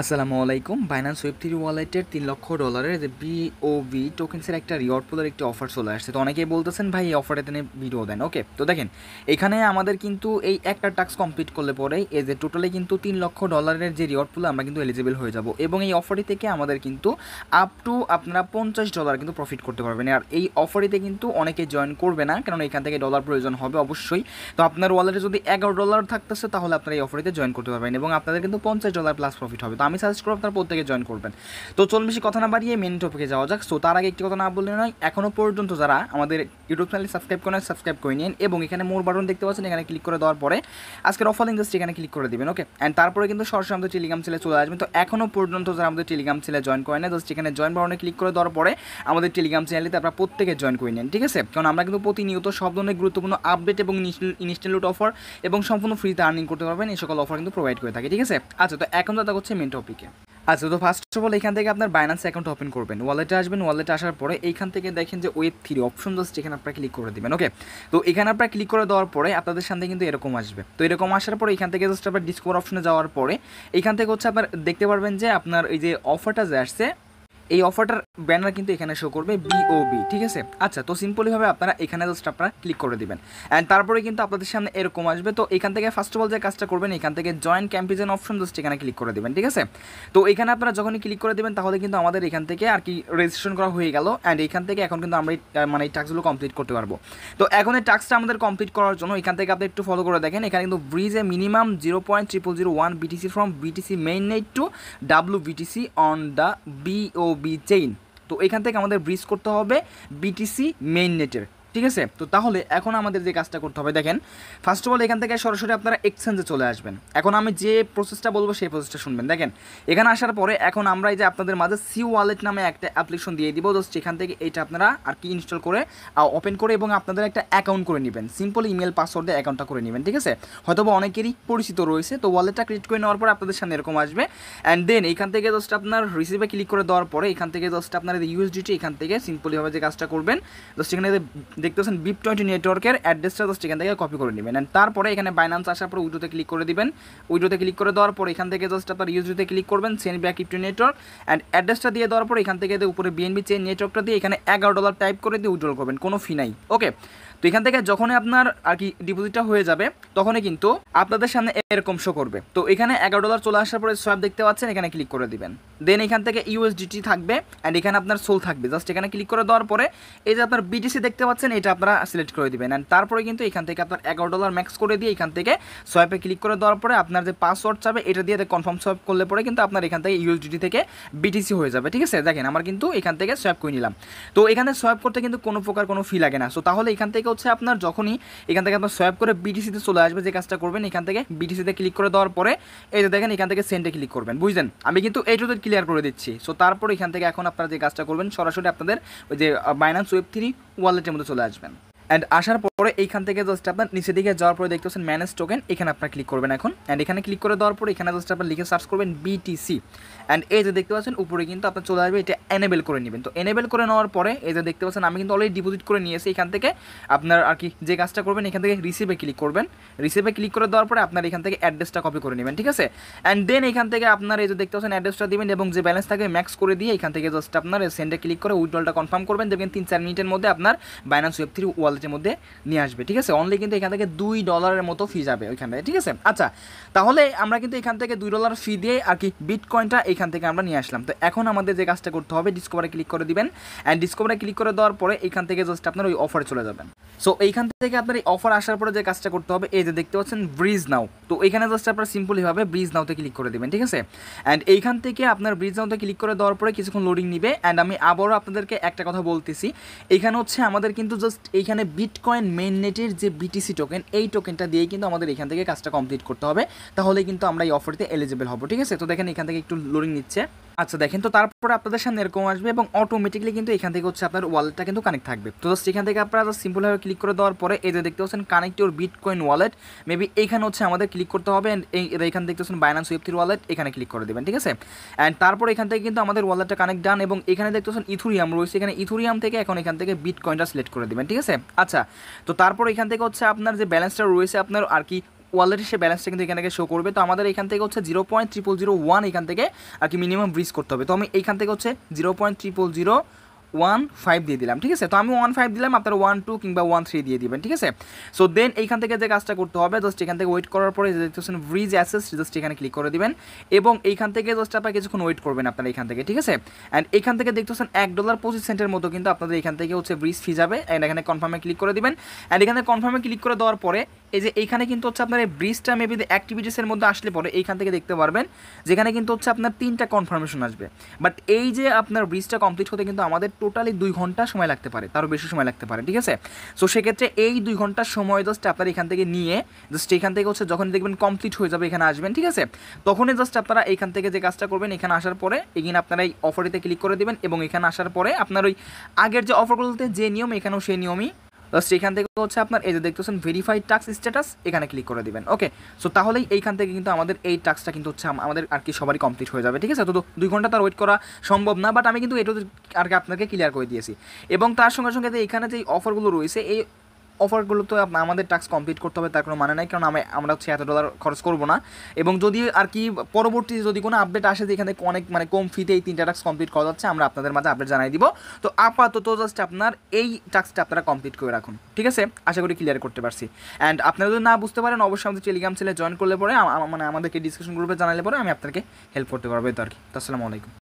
আসসালামু আলাইকুম Binance web three ওয়ালেটের তিন লক্ষ ডলারের যে বিওবি টোকেন্সের একটা রিওয়ার্ড পুলের একটি অফার চলে আসছে তো অনেকেই বলতেছেন ভাই এই অফারে তিনি ভিডিও দেন ওকে তো দেখেন এখানে আমাদের কিন্তু এই একটা টাস্ক কমপ্লিট করলে পরেই এ যে টোটালি কিন্তু তিন লক্ষ ডলারের যে রিওয়ার্ড পুলে আমরা কিন্তু এলিজিবল হয়ে যাব এবং এই অফারি থেকে আমাদের কিন্তু আপ টু আপনারা পঞ্চাশ ডলার কিন্তু প্রফিট করতে পারবেন আর এই অফারিতে কিন্তু অনেকে জয়েন করবে না কারণ এখান থেকে ডলার প্রয়োজন হবে অবশ্যই তো আপনার ওয়ালেটে যদি এগারো ডলার থাকতেছে তাহলে আপনারা এই অফারিতে জয়েন করতে পারবেন এবং আপনাদের কিন্তু পঞ্চাশ ডলার প্লাস প্রফিট হবে আমি সাজেস্ট করবো আপনারা প্রত্যেকে জয়েন করবেন তো চলুন বেশি কথা না বাড়িয়ে মেন টপিকে যাওয়া যাক সো তার আগে একটি কথা না বললে নয় এখনও পর্যন্ত যারা আমাদের ইউটিউব চ্যানেলে সাবস্ক্রাইব করেন সাবস্ক্রাইব করে নিন এবং এখানে মোর বাটন দেখতে পাচ্ছেন এখানে ক্লিক করে দেওয়ার পরে আজকের অফার ইন্ডাস্ট্রি জাস্ট এখানে ক্লিক করে দেবেন ওকে অ্যান্ড তারপরে কিন্তু সরাসরি আমাদের টেলিগ্রাম ছেলে চলে আসবেন তো এখনও পর্যন্ত যারা আমাদের টেলিগ্রাম ছেলে জয়েন করে না জাস্ট এখানে জয়েন বাটনে ক্লিক করে দেওয়ার পরে আমাদের টেলিগ্রাম চ্যানেলে আপনারা প্রত্যেকে জয়েন করে নিন ঠিক আছে কারণ আমরা কিন্তু প্রতিনিয়ত সব ধরনের গুরুত্বপূর্ণ আপডেট এবং ইনস্ট্যান্ট অফার এবং সম্পূর্ণ ফ্রিতে আর্নিং করতে পারবেন এই সকল অফার কিন্তু প্রোভাইড করে থাকে ঠিক আছে আচ্ছা তো এখন দাদা হচ্ছে মেন টপিকে আচ্ছা তো ফার্স্ট অফ অল এখান থেকে আপনার বাইন্যান্স অ্যাকাউন্ট ওপেন করবেন ওয়ালেটে আসবেন ওয়ালেটে আসার পরে এখান থেকে দেখেন যে ওয়েব থ্রি অপশন জাস্ট এখানে আপনারা ক্লিক করে দেবেন ওকে তো এখানে আপনারা ক্লিক করে দেওয়ার পরে আপনাদের সামনে কিন্তু এরকম আসবে তো এরকম আসার পরে এখান থেকে জাস্ট আপনার ডিসকভার অপশনে যাওয়ার পরে এখান থেকে হচ্ছে আপনার দেখতে পারবেন যে আপনার এই যে অফারটা যে আসছে এই অফারটার ব্যানার কিন্তু এখানে শো করবে বিওবি ঠিক আছে আচ্ছা তো সিম্পলিভাবে আপনারা এখানে জাস্ট আপনারা ক্লিক করে দিবেন অ্যান্ড তারপরে কিন্তু আপনাদের সামনে এরকম আসবে তো এখান থেকে ফার্স্ট অফ অল যে কাজটা করবেন এখান থেকে জয়েন্ট ক্যাম্পেইন অপশন জাস্ট এখানে ক্লিক করে দেবেন ঠিক আছে তো এখানে আপনারা যখনই ক্লিক করে দেবেন তাহলে কিন্তু আমাদের এখান থেকে আর কি রেজিস্ট্রেশন করা হয়ে গেল অ্যান্ড এখান থেকে এখন কিন্তু আমরা মানে এই টাস্কগুলো কমপ্লিট করতে পারবো তো এখন এই টাস্কটা আমাদের কমপ্লিট করার জন্য এখান থেকে আপনি একটু ফলো করে দেখেন এখানে কিন্তু ব্রিজে minimum zero point triple zero one BTC from BTC main net to W BTC on the B O B chain তো এখান থেকে আমাদের ব্রিজ করতে হবে বিটিসি মেইন নেটের ঠিক আছে তো তাহলে এখন আমাদের যে কাজটা করতে হবে দেখেন ফার্স্ট অফ অল এখান থেকে সরাসরি আপনারা এক্সচেঞ্জে চলে আসবেন এখন আমি যে প্রসেসটা বলবো সেই প্রসেসটা শুনবেন দেখেন এখানে আসার পরে এখন আমরা এই যে আপনাদের মাঝে সি ওয়ালেট নামে একটা অ্যাপ্লিকেশন দিয়ে দিব তো এখান থেকে এটা আপনারা আর কি ইনস্টল করে ওপেন করে এবং আপনাদের একটা অ্যাকাউন্ট করে নেবেন সিম্পল ইমেল পাসওয়ার্ড দিয়ে অ্যাকাউন্টটা করে নেবেন ঠিক আছে হয়তো অনেকেরই পরিচিত রয়েছে তো ওয়ালেটটা ক্রিয়েট করে নেওয়ার পর আপনাদের সামনে এরকম আসবে অ্যান্ড দেন এখান থেকে জাস্ট আপনার রিসিভে ক্লিক করে দেওয়ার পরে এখান থেকে জাস্ট আপনার ইউএসডিটি এখান থেকে সিম্পলিভাবে যে কাজটা করবেন জাস্ট এখানে দেখতেছেন বিপ টোয়েন্টি নেটওয়ার্কের অ্যাড্রেসটা জাস্ট এখান থেকে কপি করে নেবেন অ্যান্ড তারপরে এখানে বাইনান্স আসার পর উইডোতে ক্লিক করে দিবেন উইডোতে ক্লিক করে দেওয়ার পর এখান থেকে জাস্ট আপনার ইউজিতে ক্লিক করবেন সেন্ড ব্যাক ইপ নেটওয়ার্ক অ্যান্ড অ্যাড্রেসটা দিয়ে দেওয়ার পর এখান থেকে উপরে বিএনবি চেন নেটওয়ার্কটা দিয়ে এখানে এগারো ডলার টাইপ করে দিয়ে উইড্রল করবেন কোনো ফি নাই ওকে তো এখান থেকে যখনই আপনার আর কি ডিপোজিটটা হয়ে যাবে তখনই কিন্তু আপনাদের সামনে এরকম শো করবে তো এখানে এগারো ডলার চলে আসার পরে সোয়াপ দেখতে পাচ্ছেন এখানে ক্লিক করে দিবেন দেন এখান থেকে ইউএসডিটি থাকবে অ্যান্ড এখানে আপনার সোল থাকবে জাস্ট এখানে ক্লিক করে দেওয়ার পরে এই যে আপনার বিটিসি দেখতে পাচ্ছেন এটা আপনারা সিলেক্ট করে দিবেন অ্যান্ড তারপরে কিন্তু এখান থেকে আপনার এগারো ডলার ম্যাক্স করে দিয়ে এখান থেকে সোয়াপে ক্লিক করে দেওয়ার পরে আপনার যে পাসওয়ার্ড চাবে এটা দিয়ে কনফার্ম সোয়াপ করলে পরে কিন্তু আপনার এখান থেকে ইউএসডিটি থেকে বিটিসি হয়ে যাবে ঠিক আছে দেখেন আমার কিন্তু এখান থেকে সোয়াপ করে নিলাম তো এখানে সোয়াপ করতে কিন্তু কোনো প্রকার কোনো ফি লাগে না সো তাহলে এখান থেকে থেকে হচ্ছে আপনার যখনই এখান থেকে আপনার সোয়াপ করে বিটিসিতে চলে আসবে যে কাজটা করবেন এখান থেকে বিটিসিতে ক্লিক করে দেওয়ার পরে এই যে দেখেন এখান থেকে সেন্টে ক্লিক করবেন বুঝলেন আমি কিন্তু এইটাতে ক্লিয়ার করে দিচ্ছি সো তারপর এখান থেকে এখন আপনারা যে কাজটা করবেন সরাসরি আপনাদের ওই যে বাইনান্স ওয়েব থ্রি ওয়ালেটের মধ্যে চলে আসবেন অ্যান্ড আসার পরে এইখান থেকে জাস্ট আপনার নিচে দিকে যাওয়ার পরে দেখতে পাচ্ছেন ম্যানেজ টোকেন এখানে আপনার ক্লিক করবেন এখন অ্যান্ড এখানে ক্লিক করে দেওয়ার পরে এখানে জাস্ট আপনার লিখে সার্চ করবেন বিটিসি অ্যান্ড এই যে দেখতে পাচ্ছেন উপরে কিন্তু আপনার চলে আসবে এটা এনেবেল করে নেবেন তো এনেবেল করে নেওয়ার পরে এই যে দেখতে পাচ্ছেন আমি কিন্তু অলরেডি ডিপোজিট করে নিয়েছি এখান থেকে আপনার আর কি যে কাজটা করবেন এখান থেকে রিসিভে ক্লিক করবেন রিসিভে ক্লিক করে দেওয়ার পরে আপনার এখান থেকে অ্যাড্রেসটা কপি করে নেবেন ঠিক আছে অ্যান্ড দেন এখান থেকে আপনার এই যে দেখতে পাচ্ছেন অ্যাড্রেসটা দিবেন এবং যে ব্যালেন্স থাকে ম্যাক্স করে দিয়ে এখান থেকে জাস্ট আপনার সেন্ডে ক্লিক করে উইড্রলটা কনফার্ম করবেন দেখবেন তিন চার মিনিটের মধ্যে আপনার বাইন্যান্স ওয়েব থ্রি ওয়াল ওয়ালেটের মধ্যে নিয়ে আসবে ঠিক আছে অনলি কিন্তু এখান থেকে দুই ডলারের মতো ফি যাবে ওইখান থেকে ঠিক আছে আচ্ছা তাহলে আমরা কিন্তু এখান থেকে দুই ডলার ফি দিয়ে আর কি বিটকয়েনটা এখান থেকে আমরা নিয়ে আসলাম তো এখন আমাদের যে কাজটা করতে হবে ডিসকভারে ক্লিক করে দিবেন অ্যান্ড ডিসকভারে ক্লিক করে দেওয়ার পরে এখান থেকে জাস্ট আপনার ওই অফারে চলে যাবেন সো এইখান থেকে আপনার এই অফার আসার পরে যে কাজটা করতে হবে এই যে দেখতে পাচ্ছেন ব্রিজ নাও তো এখানে জাস্ট আপনার সিম্পলিভাবে ব্রিজ নাওতে ক্লিক করে দেবেন ঠিক আছে অ্যান্ড এইখান থেকে আপনার ব্রিজ নাওতে ক্লিক করে দেওয়ার পরে কিছুক্ষণ লোডিং নিবে অ্যান্ড আমি আবারও আপনাদেরকে একটা কথা বলতেছি এখানে হচ্ছে আমাদের কিন্তু জাস্ট এইখানে বিটকয়েন মেননেটের যে বিটিসি টোকেন এই টোকেনটা দিয়ে কিন্তু আমাদের এখান থেকে কাজটা কমপ্লিট করতে হবে তাহলে কিন্তু আমরা এই অফারতে এলিজেবল হবো ঠিক আছে তো দেখেন এখান থেকে একটু লোডিং নিচ্ছে আচ্ছা দেখেন তো তারপরে আপনাদের সামনে এরকম আসবে এবং অটোমেটিকলি কিন্তু এখান থেকে হচ্ছে আপনার ওয়ালেটটা কিন্তু কানেক্ট থাকবে তো জাস্ট এখান থেকে আপনারা সিম্পলভাবে ক্লিক করে দেওয়ার পরে এদের দেখতে পাচ্ছেন connect your bitcoin wallet maybe এখানে হচ্ছে আমাদের ক্লিক করতে হবে অ্যান্ড এখান দেখতে পাচ্ছেন বাইনান্স ওয়েব থ্রি ওয়ালেট এখানে ক্লিক করে দেবেন ঠিক আছে অ্যান্ড তারপর এখান থেকে কিন্তু আমাদের ওয়ালেটটা কানেক্ট ডান এবং এখানে দেখতে পাচ্ছেন ইথুরিয়াম রয়েছে এখানে ইথুরিয়াম থেকে এখন এখান থেকে বিটকয়েনটা সিলেক্ট করে দেবেন ঠিক আছে আচ্ছা তো তারপর এখান থেকে হচ্ছে আপনার যে ব্যালেন্সটা রয়েছে আপনার আর কি ওয়ালেট সে ব্যালেন্সটা কিন্তু এখান থেকে শো করবে তো আমাদের এখান থেকে হচ্ছে zero point triple zero one এখান থেকে আর কি মিনিমাম ব্রিজ করতে হবে তো আমি এখান থেকে হচ্ছে zero point triple zero one five দিয়ে দিলাম ঠিক আছে তো আমি ওয়ান ফাইভ দিলাম আপনারা ওয়ান টু কিংবা ওয়ান থ্রি দিয়ে দিবেন ঠিক আছে সো দেন এইখান থেকে যে কাজটা করতে হবে জাস্ট এখান থেকে ওয়েট করার পরে দেখতেছেন ব্রিজ অ্যাসেস জাস্ট এখানে ক্লিক করে দিবেন এবং এইখান থেকে জাস্ট আপনার কিছুক্ষণ ওয়েট করবেন আপনারা এখান থেকে ঠিক আছে অ্যান্ড এখান থেকে দেখতেছেন এক ডলার পঁচিশ সেন্টের মতো কিন্তু আপনাদের এখান থেকে হচ্ছে ব্রিজ ফি যাবে অ্যান্ড এখানে কনফার্মে ক্লিক করে দিবেন অ্যান্ড এখানে কনফার্মে ক্লিক করে দেওয়ার পরে এই যে এইখানে কিন্তু হচ্ছে আপনার এই ব্রিজটা মেবি অ্যাক্টিভিটিসের মধ্যে আসলে পরে এইখান থেকে দেখতে পারবেন যেখানে কিন্তু হচ্ছে আপনার তিনটা কনফার্মেশন আসবে বাট এই যে আপনার ব্রিজটা কমপ্লিট হতে কিন্তু আমাদের টোটালি দুই ঘন্টা সময় লাগতে পারে তারও বেশি সময় লাগতে পারে ঠিক আছে সো সেক্ষেত্রে এই দুই ঘন্টার সময় জাস্ট আপনার এখান থেকে নিয়ে জাস্ট এখান থেকে হচ্ছে যখন দেখবেন কমপ্লিট হয়ে যাবে এখানে আসবেন ঠিক আছে তখনই জাস্ট আপনারা এখান থেকে যে কাজটা করবেন এখানে আসার পরে এগিন আপনারা এই অফারিতে ক্লিক করে দেবেন এবং এখানে আসার পরে আপনার ওই আগের যে অফারগুলোতে যে নিয়ম এখানেও সেই নিয়মই তো সেখান থেকে হচ্ছে আপনার এই যে দেখতেছেন ভেরিফাইড টাক্স স্ট্যাটাস এখানে ক্লিক করে দিবেন ওকে সো তাহলেই এইখান থেকে কিন্তু আমাদের এই টাক্সটা কিন্তু হচ্ছে আমাদের আর কি সবারই কমপ্লিট হয়ে যাবে ঠিক আছে তো দুই ঘন্টা তার ওয়েট করা সম্ভব না বাট আমি কিন্তু এটা আর কি আপনাকে ক্লিয়ার করে দিয়েছি এবং তার সঙ্গে সঙ্গে এখানে যে অফারগুলো রয়েছে এই অফারগুলো তো আমাদের টাস্ক কমপ্লিট করতে হবে তার কোনো মানে নাই কারণ আমি আমরা হচ্ছে এত ডলার খরচ করব না এবং যদি আর কি পরবর্তী যদি কোনো আপডেট আসে যে এখানে অনেক মানে কম ফিতে এই তিনটা টাস্ক কমপ্লিট করা যাচ্ছে আমরা আপনাদের মাঝে আপডেট জানাই দিব তো আপাতত জাস্ট আপনার এই টাস্কটা আপনারা কমপ্লিট করে রাখুন ঠিক আছে আশা করি ক্লিয়ার করতে পারছি অ্যান্ড আপনারা যদি না বুঝতে পারেন অবশ্যই আমাদের টেলিগ্রাম চ্যানেলে জয়েন করলে পরে মানে আমাদেরকে ডিসকাশন গ্রুপে জানালে পরে আমি আপনাকে হেল্প করতে পারবো তো আর কি আসসালামু আলাইকুম